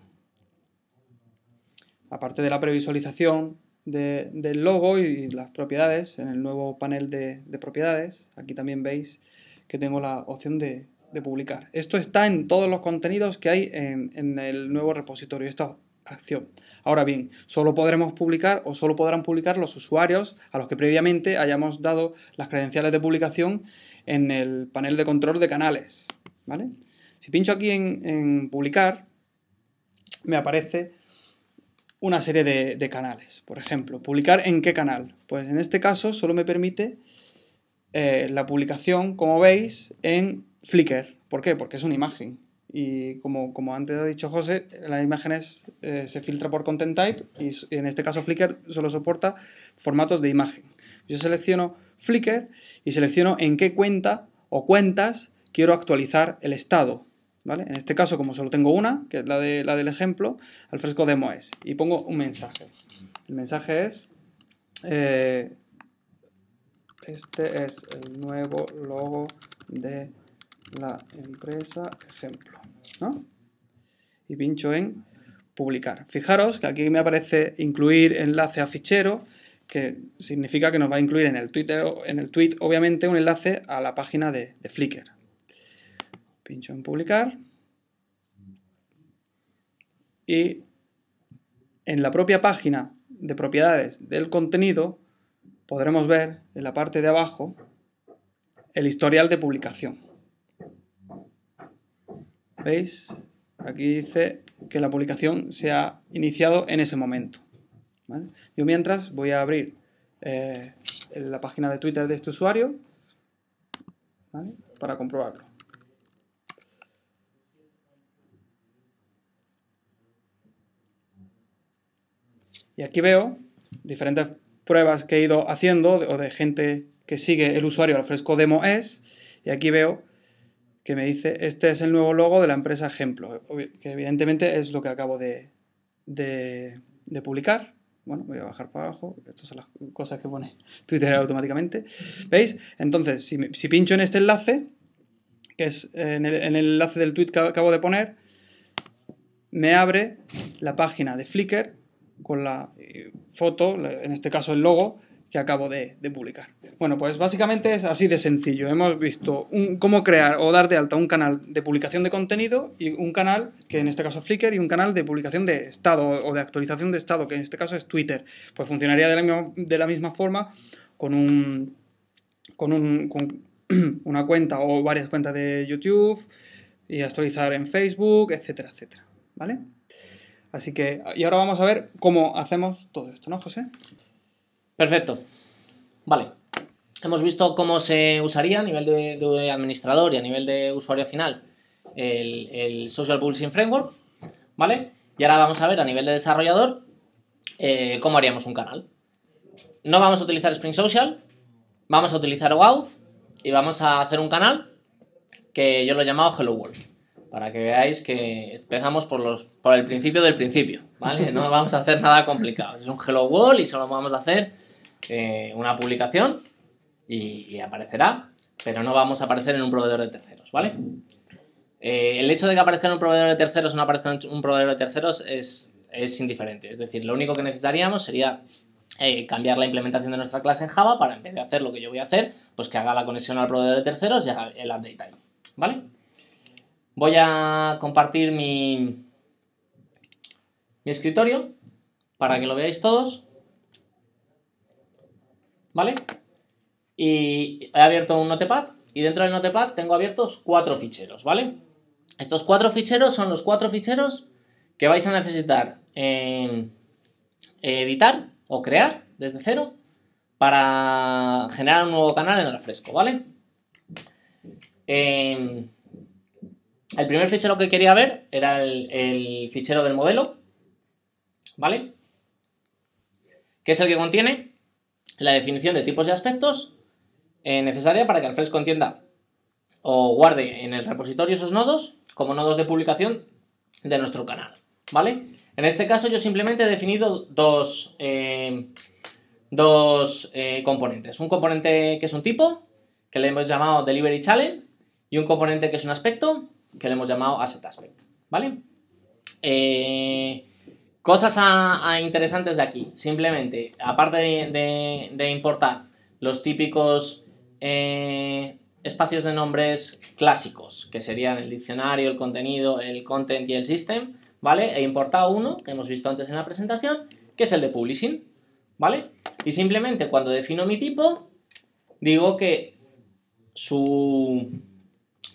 Aparte de la previsualización del logo y las propiedades, en el nuevo panel de, propiedades, aquí también veis que tengo la opción de, publicar. Esto está en todos los contenidos que hay en, el nuevo repositorio, esta acción. Ahora bien, solo podremos publicar o solo podrán publicar los usuarios a los que previamente hayamos dado las credenciales de publicación en el panel de control de canales. ¿Vale? Si pincho aquí en, publicar, me aparece una serie de, canales. Por ejemplo, publicar en qué canal. Pues en este caso solo me permite eh, la publicación, como veis, en Flickr. ¿Por qué? Porque es una imagen. Y como, antes ha dicho José, las imágenes eh, se filtra por content type y, en este caso Flickr solo soporta formatos de imagen. Yo selecciono Flickr y selecciono en qué cuenta o cuentas quiero actualizar el estado en este caso, como solo tengo una, que es la, de, la del ejemplo, al fresco de es y pongo un mensaje. El mensaje es, eh, este es el nuevo logo de la empresa ejemplo, Y pincho en publicar. Fijaros que aquí me aparece incluir enlace a fichero, que significa que nos va a incluir en el, Twitter, en el tweet, obviamente, un enlace a la página de Flickr, pincho en publicar y en la propia página de propiedades del contenido podremos ver en la parte de abajo el historial de publicación. ¿Veis? Aquí dice que la publicación se ha iniciado en ese momento. Yo mientras voy a abrir eh, la página de Twitter de este usuario para comprobarlo. Y aquí veo diferentes pruebas que he ido haciendo o de gente que sigue el usuario al fresco demo es. Y aquí veo que me dice, este es el nuevo logo de la empresa Ejemplo, que evidentemente es lo que acabo de, publicar. Bueno, voy a bajar para abajo, estas son las cosas que pone Twitter automáticamente. ¿Veis? Entonces, si, pincho en este enlace, que es el, en el, enlace del tweet que acabo de poner, me abre la página de Flickr con la eh, foto, en este caso el logo, que acabo de, publicar. Bueno, pues básicamente es así de sencillo. Hemos visto cómo crear o dar de alta un canal de publicación de contenido y un canal, que en este caso es Flickr, y un canal de publicación de estado o de actualización de estado, que en este caso es Twitter. Pues funcionaría de la misma, de la misma forma con un... con una cuenta o varias cuentas de YouTube y actualizar en Facebook, etcétera, etcétera. ¿Vale? Así que, y ahora vamos a ver cómo hacemos todo esto, ¿no, José? Perfecto. Vale. Hemos visto cómo se usaría a nivel de, administrador y a nivel de usuario final el, Social Publishing Framework, ¿vale? Y ahora vamos a ver a nivel de desarrollador eh, cómo haríamos un canal. No vamos a utilizar Spring Social, vamos a utilizar OAuth y vamos a hacer un canal que yo lo he llamado Hello World para que veáis que empezamos por, los, por el principio del principio, ¿vale? No vamos a hacer nada complicado. Es un Hello World y solo vamos a hacer eh, una publicación y, aparecerá, pero no vamos a aparecer en un proveedor de terceros, ¿vale? Eh, el hecho de que aparezca en un proveedor de terceros o no aparezca en un proveedor de terceros es, indiferente. Es decir, lo único que necesitaríamos sería eh, cambiar la implementación de nuestra clase en Java para, en vez de hacer lo que yo voy a hacer, pues que haga la conexión al proveedor de terceros y haga el update time, ¿vale? Voy a compartir mi, mi escritorio para que lo veáis todos. ¿Vale? Y he abierto un Notepad y dentro del Notepad tengo abiertos cuatro ficheros, ¿vale? Estos cuatro ficheros son los cuatro ficheros que vais a necesitar editar o crear desde cero para generar un nuevo canal en el refresco, ¿vale? Eh, el primer fichero que quería ver era el, fichero del modelo, ¿vale? Que es el que contiene la definición de tipos y aspectos eh, necesaria para que fresco entienda o guarde en el repositorio esos nodos como nodos de publicación de nuestro canal, ¿vale? En este caso yo simplemente he definido dos, eh, dos eh, componentes. Un componente que es un tipo, que le hemos llamado Delivery Challenge, y un componente que es un aspecto, que le hemos llamado Asset Aspect, ¿vale? Eh, cosas interesantes de aquí, simplemente, aparte de, importar los típicos eh, espacios de nombres clásicos, que serían el diccionario, el contenido, el content y el system, ¿vale? He importado uno que hemos visto antes en la presentación, que es el de publishing, ¿vale? Y simplemente cuando defino mi tipo, digo que su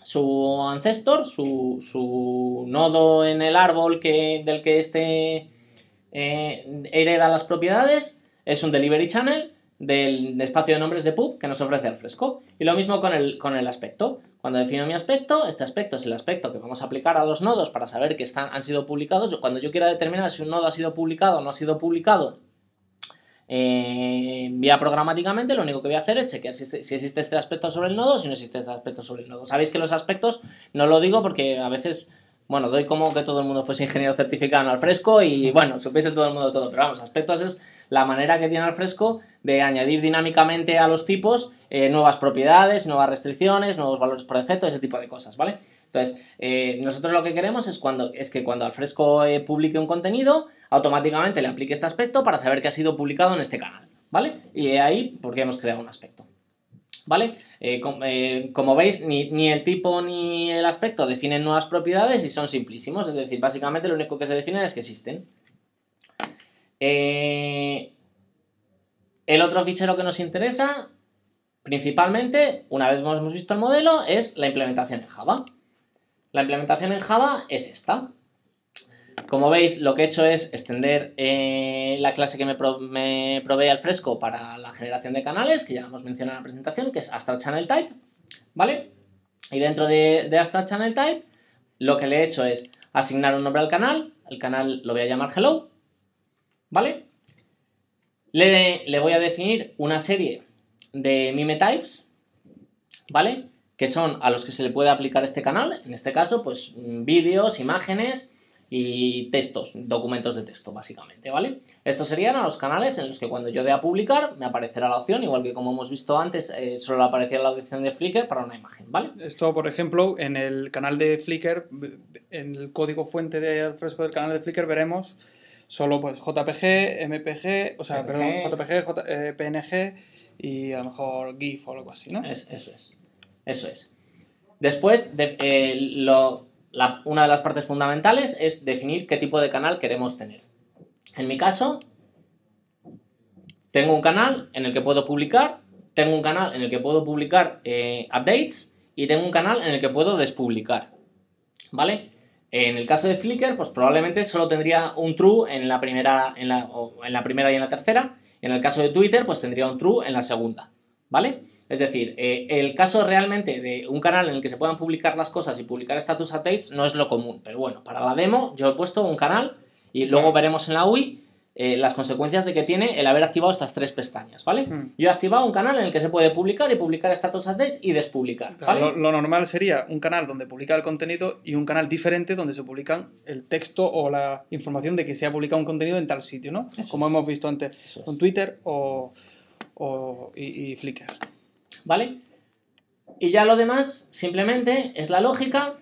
su ancestor, su, nodo en el árbol del que este eh, hereda las propiedades, es un delivery channel del espacio de nombres de pub que nos ofrece al fresco. Y lo mismo con el, aspecto. Cuando defino mi aspecto, este aspecto es el aspecto que vamos a aplicar a los nodos para saber que han sido publicados. Cuando yo quiera determinar si un nodo ha sido publicado o no ha sido publicado eh, vía programáticamente, lo único que voy a hacer es chequear si, existe este aspecto sobre el nodo o si no existe este aspecto sobre el nodo. Sabéis que los aspectos no lo digo porque a veces, bueno, doy como que todo el mundo fuese ingeniero certificado en Alfresco y bueno, supiese todo el mundo todo, pero vamos, aspectos es la manera que tiene Alfresco de añadir dinámicamente a los tipos eh, nuevas propiedades, nuevas restricciones, nuevos valores por defecto, ese tipo de cosas, ¿vale? Entonces, eh, nosotros lo que queremos es, cuando, es que cuando Alfresco publique un contenido, automáticamente le aplique este aspecto para saber que ha sido publicado en este canal, ¿vale? Y ahí porque hemos creado un aspecto. ¿Vale? Eh, eh, como veis, ni, el tipo ni el aspecto definen nuevas propiedades y son simplísimos, es decir, básicamente lo único que se definen es que existen. Eh, el otro fichero que nos interesa, principalmente, una vez hemos visto el modelo, es la implementación en Java. La implementación en Java es esta. Como veis, lo que he hecho es extender eh, la clase que me, provee al fresco para la generación de canales, que ya hemos mencionado en la presentación, que es Astra Channel Type, ¿vale? Y dentro de, de Astra Channel Type, lo que le he hecho es asignar un nombre al canal, el canal lo voy a llamar Hello, ¿vale? Le, le voy a definir una serie de mime types, ¿vale? Que son a los que se le puede aplicar este canal, en este caso, pues vídeos, imágenes y textos, documentos de texto básicamente, ¿vale? Estos serían los canales en los que cuando yo dé a publicar me aparecerá la opción, igual que como hemos visto antes, eh, solo aparecía la opción de Flickr para una imagen, ¿vale? Esto, por ejemplo, en el canal de Flickr, en el código fuente de fresco del canal de Flickr veremos solo pues JPG, MPG, o sea, perdón, JPG, eh, PNG y a lo mejor GIF o algo así, ¿no? eso es, eso es. Después, eh, lo una de las partes fundamentales es definir qué tipo de canal queremos tener. En mi caso, tengo un canal en el que puedo publicar, tengo un canal en el que puedo publicar eh, updates y tengo un canal en el que puedo despublicar. ¿Vale? En el caso de Flickr, pues probablemente solo tendría un true en la primera, en la, primera y en la tercera. en el caso de Twitter, pues tendría un true en la segunda. ¿Vale? Es decir, eh, el caso realmente de un canal en el que se puedan publicar las cosas y publicar status updates no es lo común. Pero bueno, para la demo yo he puesto un canal y luego veremos en la UI eh, las consecuencias de que tiene el haber activado estas tres pestañas, ¿vale? Hmm. Yo he activado un canal en el que se puede publicar y publicar status updates y despublicar, lo, normal sería un canal donde publica el contenido y un canal diferente donde se publican el texto o la información de que se ha publicado un contenido en tal sitio, ¿no? Como hemos visto antes con Twitter o, y Flickr. ¿vale? Y ya lo demás simplemente es la lógica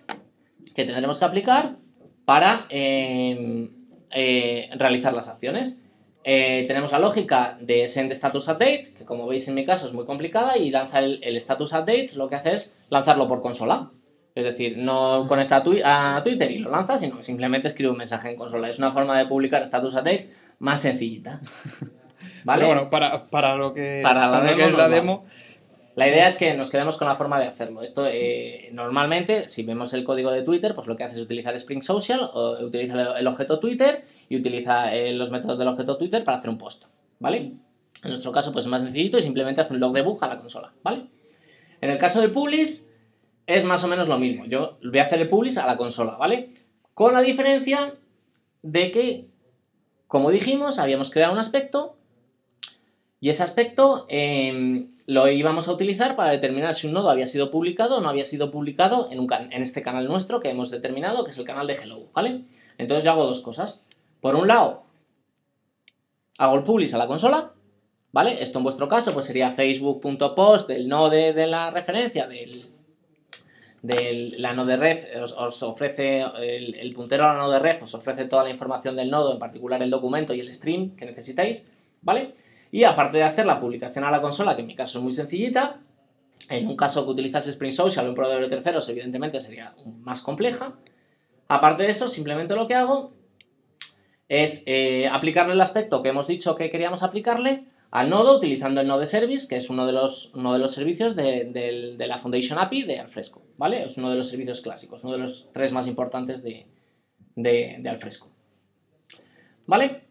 que tendremos que aplicar para em, eh, realizar las acciones. Eh, tenemos la lógica de send status update, que como veis en mi caso es muy complicada, y lanza el, status update, lo que hace es lanzarlo por consola. Es decir, no conecta a, a Twitter y lo lanza, sino que simplemente escribe un mensaje en consola. Es una forma de publicar status updates más sencillita. ¿Vale? bueno, para, lo que, para, es la demo. La idea es que nos quedemos con la forma de hacerlo. Esto eh, normalmente, si vemos el código de Twitter, pues lo que hace es utilizar Spring Social, o utiliza el objeto Twitter y utiliza eh, los métodos del objeto Twitter para hacer un post, ¿vale? En nuestro caso, pues es más sencillito y simplemente hace un log de debug a la consola, ¿vale? En el caso de Publish, es más o menos lo mismo. Yo voy a hacer el Publish a la consola, ¿vale? Con la diferencia de que, como dijimos, habíamos creado un aspecto y ese aspecto... Em, lo íbamos a utilizar para determinar si un nodo había sido publicado o no había sido publicado en, un en, este canal nuestro que hemos determinado, que es el canal de hello, ¿vale? Entonces yo hago dos cosas. Por un lado, hago el publish a la consola, ¿vale? Esto en vuestro caso pues sería facebook.post del node de la referencia, del, del la red, os, ofrece el, puntero a la node red, os ofrece toda la información del nodo, en particular el documento y el stream que necesitáis, ¿vale? Y aparte de hacer la publicación a la consola, que en mi caso es muy sencillita, en un caso que utilizas Spring Social o un proveedor de terceros, evidentemente sería más compleja. Aparte de eso, simplemente lo que hago es eh, aplicarle el aspecto que hemos dicho que queríamos aplicarle al nodo utilizando el Node Service, que es uno de los, uno de los servicios de, la Foundation API de Alfresco, ¿vale? Es uno de los servicios clásicos, uno de los tres más importantes de, de Alfresco, ¿vale?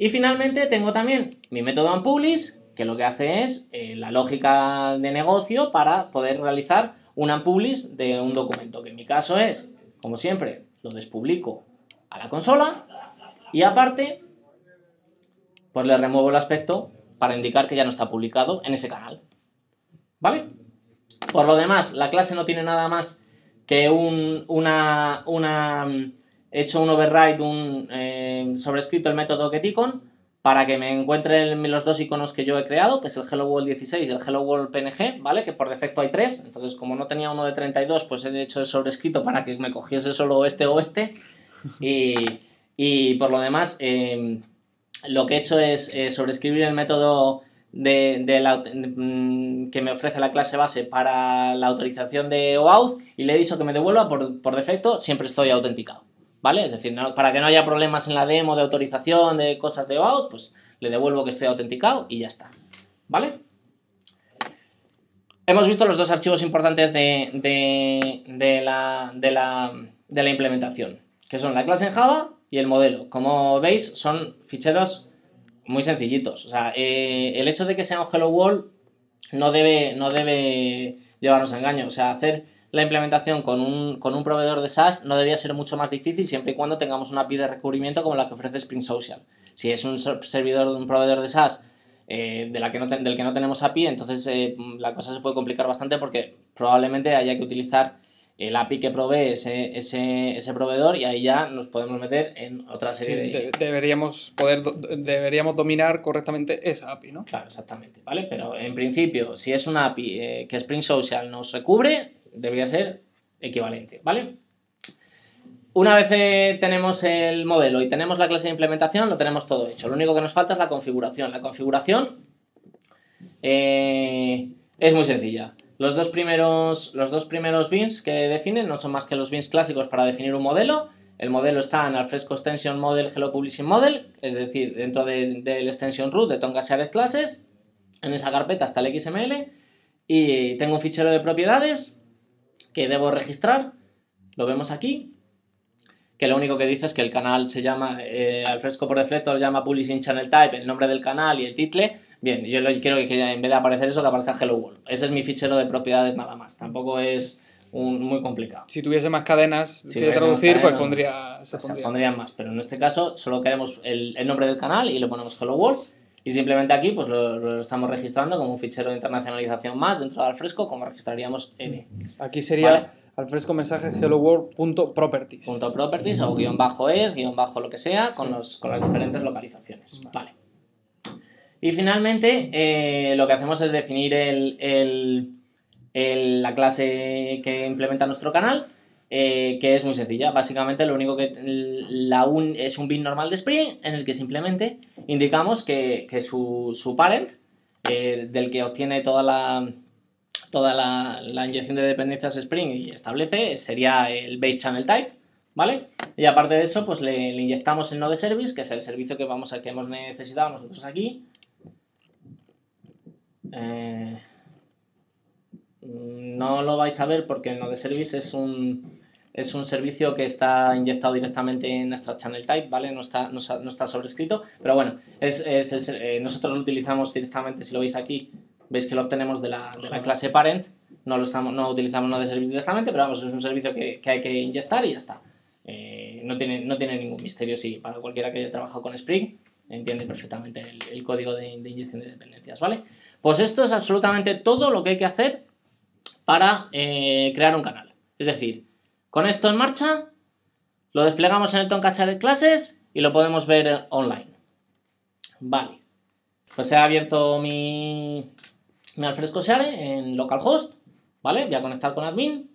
Y finalmente tengo también mi método Ampulis, que lo que hace es eh, la lógica de negocio para poder realizar un Ampulis de un documento, que en mi caso es, como siempre, lo despublico a la consola y aparte, pues le remuevo el aspecto para indicar que ya no está publicado en ese canal. ¿Vale? Por lo demás, la clase no tiene nada más que un, una, una mm, he hecho un override, un eh, sobrescrito el método getIcon para que me encuentren los dos iconos que yo he creado, que es el Hello World 16 y el Hello World PNG, ¿vale? Que por defecto hay tres, entonces como no tenía uno de 32, pues he hecho el sobrescrito para que me cogiese solo este o este. Y, por lo demás, eh, lo que he hecho es eh, sobrescribir el método de, mm, que me ofrece la clase base para la autorización de OAuth y le he dicho que me devuelva por defecto, siempre estoy autenticado. ¿vale? Es decir, para que no haya problemas en la demo de autorización de cosas de OAuth, pues le devuelvo que estoy autenticado y ya está, ¿vale? Hemos visto los dos archivos importantes de, la, implementación, que son la clase en Java y el modelo. Como veis, son ficheros muy sencillitos. O sea, eh, el hecho de que sea un Hello World no debe, no debe llevarnos a engaño. O sea, hacer la implementación con un, con un proveedor de SaaS no debería ser mucho más difícil siempre y cuando tengamos una API de recubrimiento como la que ofrece Spring Social. Si es un servidor de un proveedor de SaaS eh, de la que no del que no tenemos API, entonces eh, la cosa se puede complicar bastante porque probablemente haya que utilizar el API que provee ese, ese, proveedor y ahí ya nos podemos meter en otra serie de... Deberíamos, poder, deberíamos dominar correctamente esa API, ¿no? Claro, exactamente, ¿vale? Pero en principio, si es una API eh, que Spring Social nos recubre, debería ser equivalente, ¿vale? Una vez eh, tenemos el modelo y tenemos la clase de implementación, lo tenemos todo hecho. Lo único que nos falta es la configuración. La configuración eh, es muy sencilla. Los dos, primeros, los dos primeros bins que definen no son más que los bins clásicos para definir un modelo. El modelo está en fresco Extension Model Hello Publishing Model, es decir, dentro del de, extension root de Tonga Shared Classes. En esa carpeta está el XML y tengo un fichero de propiedades que debo registrar, lo vemos aquí, que lo único que dice es que el canal se llama, eh, al fresco por defecto lo llama Publishing Channel Type, el nombre del canal y el title. Bien, yo quiero que, en vez de aparecer eso, que aparezca Hello World. Ese es mi fichero de propiedades nada más, tampoco es muy complicado. Si tuviese más cadenas si que traducir, pues pondría, pues pondría. pondrían más, pero en este caso solo queremos el, el nombre del canal y le ponemos Hello World y simplemente aquí pues lo, estamos registrando como un fichero de internacionalización más dentro de Alfresco, como registraríamos N. Aquí sería Alfresco mensaje hello punto properties. o guión bajo es, guión bajo lo que sea, con, las diferentes localizaciones. Vale. Y finalmente eh, lo que hacemos es definir la clase que implementa nuestro canal eh, que es muy sencilla. Básicamente lo único que la es un bin normal de Spring en el que simplemente indicamos que, su, su, parent, eh, del que obtiene toda la toda la, inyección de dependencias Spring y establece, sería el base channel type, ¿vale? Y aparte de eso, pues le, inyectamos el node service, que es el servicio que, vamos a, que hemos necesitado nosotros aquí. Eh, no lo vais a ver porque el node service es un es un servicio que está inyectado directamente en nuestra channel type, ¿vale? No está, no, no está sobrescrito, pero bueno, eh, nosotros lo utilizamos directamente, si lo veis aquí, veis que lo obtenemos de la, clase parent, no lo estamos, no utilizamos nada de servicio directamente, pero vamos, es un servicio que, hay que inyectar y ya está. Eh, no, tiene, no tiene ningún misterio, si para cualquiera que haya trabajado con Spring entiende perfectamente el, código de, inyección de dependencias, ¿vale? Pues esto es absolutamente todo lo que hay que hacer para eh, crear un canal. Es decir, con esto en marcha, lo desplegamos en el de clases y lo podemos ver online. Vale. Pues he abierto mi, Alfresco Share en localhost. ¿Vale? Voy a conectar con admin.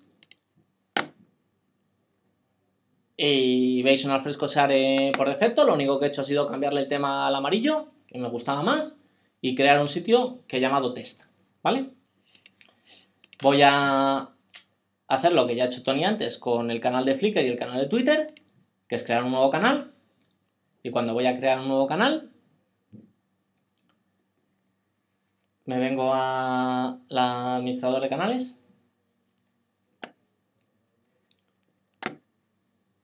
Y veis un Alfresco Share por defecto. Lo único que he hecho ha sido cambiarle el tema al amarillo, que me gustaba más, y crear un sitio que he llamado test. ¿Vale? Voy a hacer lo que ya ha hecho Tony antes con el canal de Flickr y el canal de Twitter, que es crear un nuevo canal. Y cuando voy a crear un nuevo canal, me vengo al administrador de canales,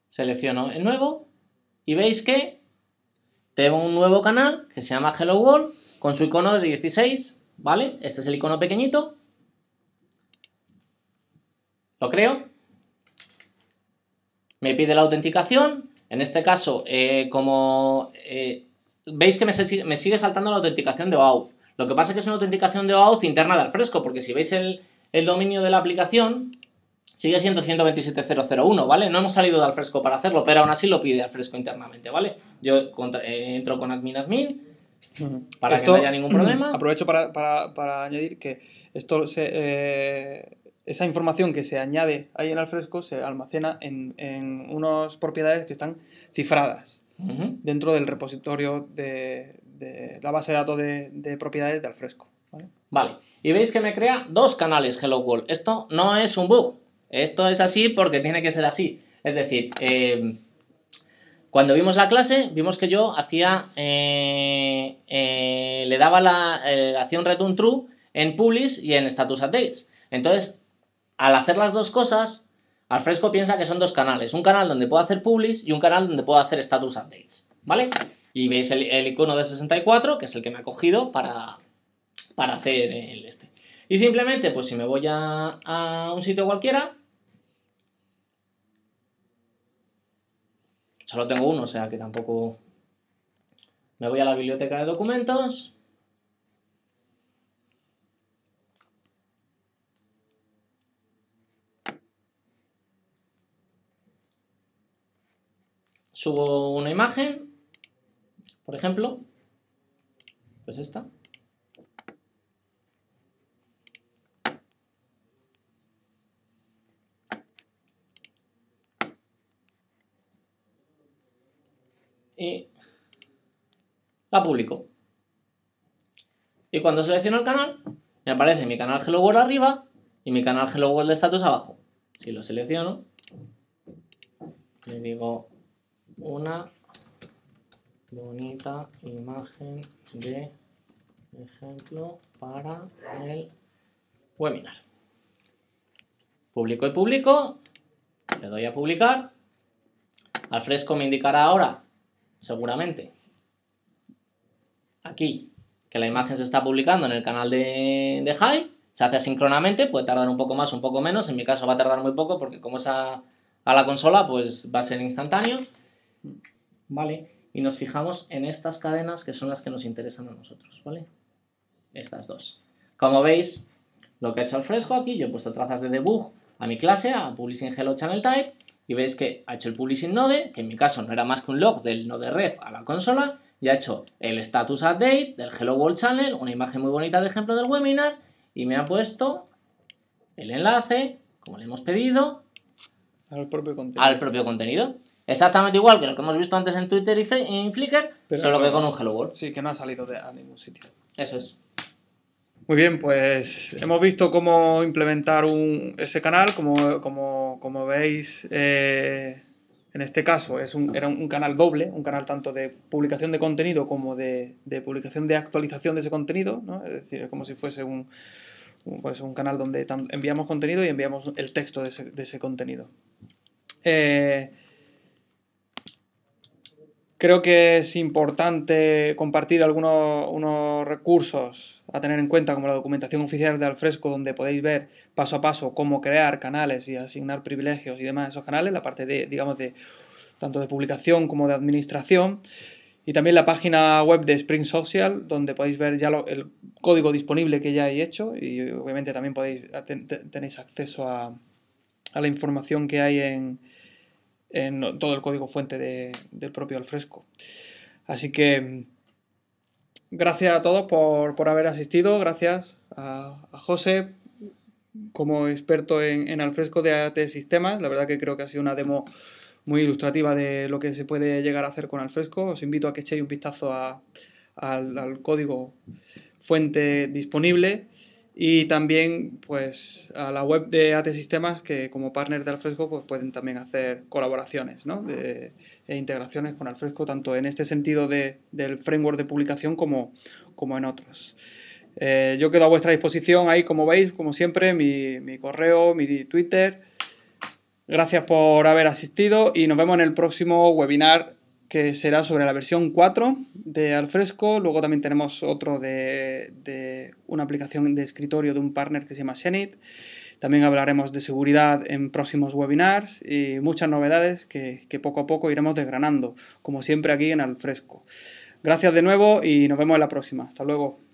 selecciono el nuevo y veis que tengo un nuevo canal que se llama Hello World con su icono de 16, ¿vale? Este es el icono pequeñito lo creo. Me pide la autenticación. En este caso, eh, como eh, veis que me, sigue saltando la autenticación de OAuth. Lo que pasa es que es una autenticación de OAuth interna de Alfresco, porque si veis el, dominio de la aplicación, sigue siendo 127.001, ¿vale? No hemos salido de Alfresco para hacerlo, pero aún así lo pide Alfresco internamente, ¿vale? Yo eh, entro con admin admin para que no haya ningún problema. Aprovecho para, añadir que esto se, esa información que se añade ahí en Alfresco se almacena en, unas propiedades que están cifradas dentro del repositorio de, la base de datos de, propiedades de Alfresco. ¿vale? y veis que me crea dos canales Hello World. Esto no es un bug, esto es así porque tiene que ser así. Es decir, em, cuando vimos la clase, vimos que yo hacía, eh, eh, le daba la, eh, hacía un return true en publish y en status updates. Entonces, al hacer las dos cosas, Alfresco piensa que son dos canales. Un canal donde puedo hacer publish y un canal donde puedo hacer status updates. ¿Vale? Y veis el, icono de 64, que es el que me ha cogido para, para hacer el este. Y simplemente, pues si me voy a un sitio cualquiera, solo tengo uno, o sea que tampoco... Me voy a la biblioteca de documentos, Subo una imagen, por ejemplo, pues esta. Y la publico. Y cuando selecciono el canal, me aparece mi canal Hello World arriba y mi canal Hello World de estatus abajo. Si lo selecciono, le digo una bonita imagen de ejemplo para el webinar. Publico y publico, le doy a publicar, al fresco me indicará ahora, seguramente, aquí, que la imagen se está publicando en el canal de, de se hace asincronamente, puede tardar un poco más, un poco menos, en mi caso va a tardar muy poco porque como es a, a la consola, pues va a ser instantáneo. ¿vale? Y nos fijamos en estas cadenas que son las que nos interesan a nosotros, ¿vale? Estas dos. Como veis, lo que ha hecho el fresco aquí, yo he puesto trazas de debug a mi clase, a publishing hello channel type, y veis que ha hecho el publishing node, que en mi caso no era más que un log del node ref a la consola, y ha hecho el status update del hello world channel, una imagen muy bonita de ejemplo del webinar, y me ha puesto el enlace, como le hemos pedido, Al propio contenido. Exactamente igual que lo que hemos visto antes en Twitter y en Flickr, Pero solo que con un Hello World. Sí, que no ha salido de ningún sitio. Eso es. Muy bien, pues hemos visto cómo implementar ese canal, como, veis, eh, en este caso era un canal doble, un canal tanto de publicación de contenido como de, publicación de actualización de ese contenido, es decir, como si fuese un, pues canal donde enviamos contenido y enviamos el texto de ese, contenido. Eh, Creo que es importante compartir algunos unos recursos a tener en cuenta, como la documentación oficial de Alfresco, donde podéis ver paso a paso cómo crear canales y asignar privilegios y demás a esos canales, la parte de, digamos, de tanto de publicación como de administración. Y también la página web de Spring Social, donde podéis ver ya el código disponible que ya he hecho y obviamente también podéis, tenéis acceso a la información que hay en, en todo el código fuente del propio Alfresco. Así que mm, gracias a todos por, por haber asistido, gracias a, José como experto en, en Alfresco de, AT sistemas, la verdad que creo que ha sido una demo muy ilustrativa de lo que se puede llegar a hacer con Alfresco. Os invito a que echéis un vistazo al, código fuente disponible y también pues a la web de AT Sistemas, que como partner de Alfresco pues, pueden también hacer colaboraciones e integraciones con Alfresco, tanto en este sentido del framework de publicación como, como en otros. Eh, yo quedo a vuestra disposición ahí, como veis, como siempre, mi correo, mi Twitter. Gracias por haber asistido y nos vemos en el próximo webinar que será sobre la versión 4 de Alfresco. Luego también tenemos otro de, una aplicación de escritorio de un partner que se llama Zenit. También hablaremos de seguridad en próximos webinars y muchas novedades que, que poco a poco iremos desgranando, como siempre aquí en Alfresco. Gracias de nuevo y nos vemos en la próxima. Hasta luego.